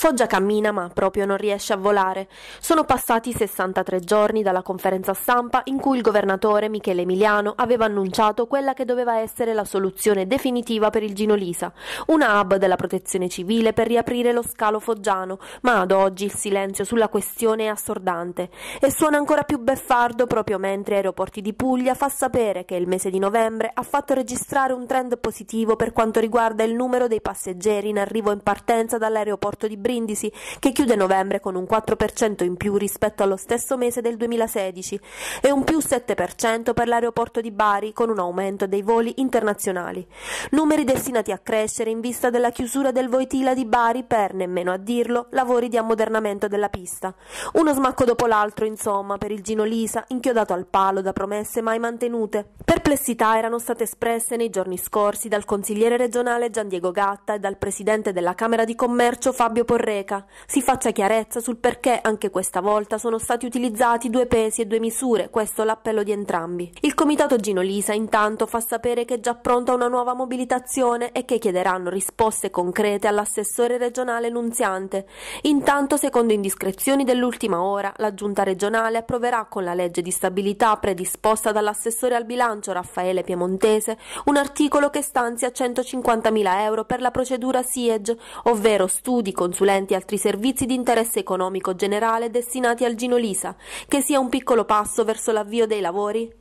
Foggia cammina ma proprio non riesce a volare. Sono passati 63 giorni dalla conferenza stampa in cui il governatore Michele Emiliano aveva annunciato quella che doveva essere la soluzione definitiva per il Ginolisa, una hub della protezione civile per riaprire lo scalo foggiano, ma ad oggi il silenzio sulla questione è assordante e suona ancora più beffardo proprio mentre Aeroporti di Puglia fa sapere che il mese di novembre ha fatto registrare un trend positivo per quanto riguarda il numero dei passeggeri in arrivo e in partenza dall'aeroporto di Brescia Brindisi, che chiude novembre con un 4% in più rispetto allo stesso mese del 2016 e un più 7% per l'aeroporto di Bari con un aumento dei voli internazionali. Numeri destinati a crescere in vista della chiusura del Voitila di Bari per, nemmeno a dirlo, lavori di ammodernamento della pista. Uno smacco dopo l'altro, insomma, per il Gino Lisa, inchiodato al palo da promesse mai mantenute. Perplessità erano state espresse nei giorni scorsi dal consigliere regionale Gian Diego Gatta e dal presidente della Camera di Commercio Fabio Porrelli reca, si faccia chiarezza sul perché anche questa volta sono stati utilizzati due pesi e due misure, questo l'appello di entrambi. Il comitato Gino Lisa intanto fa sapere che è già pronta una nuova mobilitazione e che chiederanno risposte concrete all'assessore regionale Nunziante. Intanto, secondo indiscrezioni dell'ultima ora, la giunta regionale approverà con la legge di stabilità predisposta dall'assessore al bilancio Raffaele Piemontese un articolo che stanzia 150.000 euro per la procedura SIEG, ovvero studi, consulenze supplenti altri servizi di interesse economico generale destinati al Gino Lisa, che sia un piccolo passo verso l'avvio dei lavori